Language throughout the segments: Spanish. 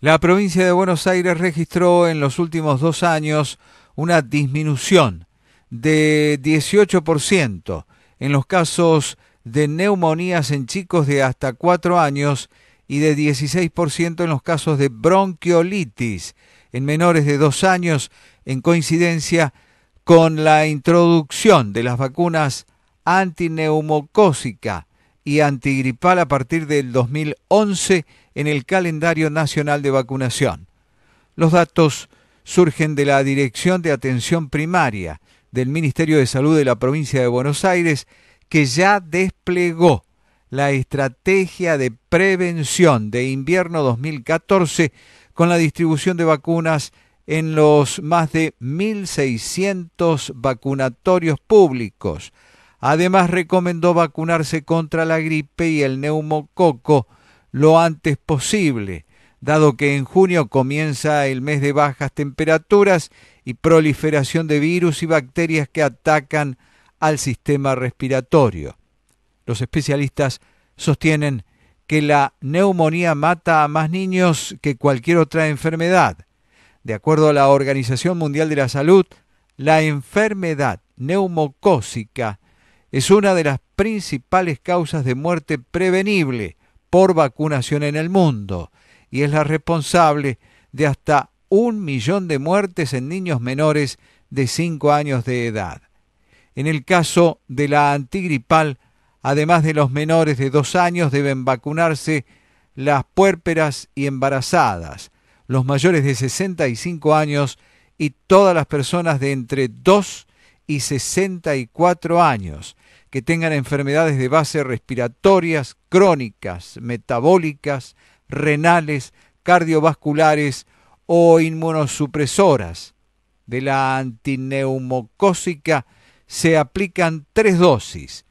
La provincia de Buenos Aires registró en los últimos dos años una disminución de 18% en los casos de neumonías en chicos de hasta 4 años y de 16% en los casos de bronquiolitis en menores de 2 años en coincidencia con la introducción de las vacunas antineumocócica y antigripal a partir del 2011 en el calendario nacional de vacunación. Los datos surgen de la Dirección de Atención Primaria del Ministerio de Salud de la provincia de Buenos Aires, que ya desplegó la estrategia de prevención de invierno 2014 con la distribución de vacunas en los más de 1.600 vacunatorios públicos Además recomendó vacunarse contra la gripe y el neumococo lo antes posible, dado que en junio comienza el mes de bajas temperaturas y proliferación de virus y bacterias que atacan al sistema respiratorio. Los especialistas sostienen que la neumonía mata a más niños que cualquier otra enfermedad. De acuerdo a la Organización Mundial de la Salud, la enfermedad neumocósica es una de las principales causas de muerte prevenible por vacunación en el mundo y es la responsable de hasta un millón de muertes en niños menores de 5 años de edad. En el caso de la antigripal, además de los menores de 2 años, deben vacunarse las puérperas y embarazadas, los mayores de 65 años y todas las personas de entre 2 y 64 años, que tengan enfermedades de base respiratorias, crónicas, metabólicas, renales, cardiovasculares o inmunosupresoras. De la antineumocósica se aplican tres dosis,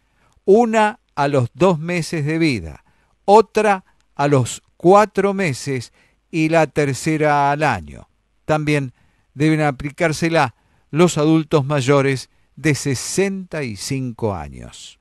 una a los dos meses de vida, otra a los cuatro meses y la tercera al año. También deben aplicársela los adultos mayores de 65 años.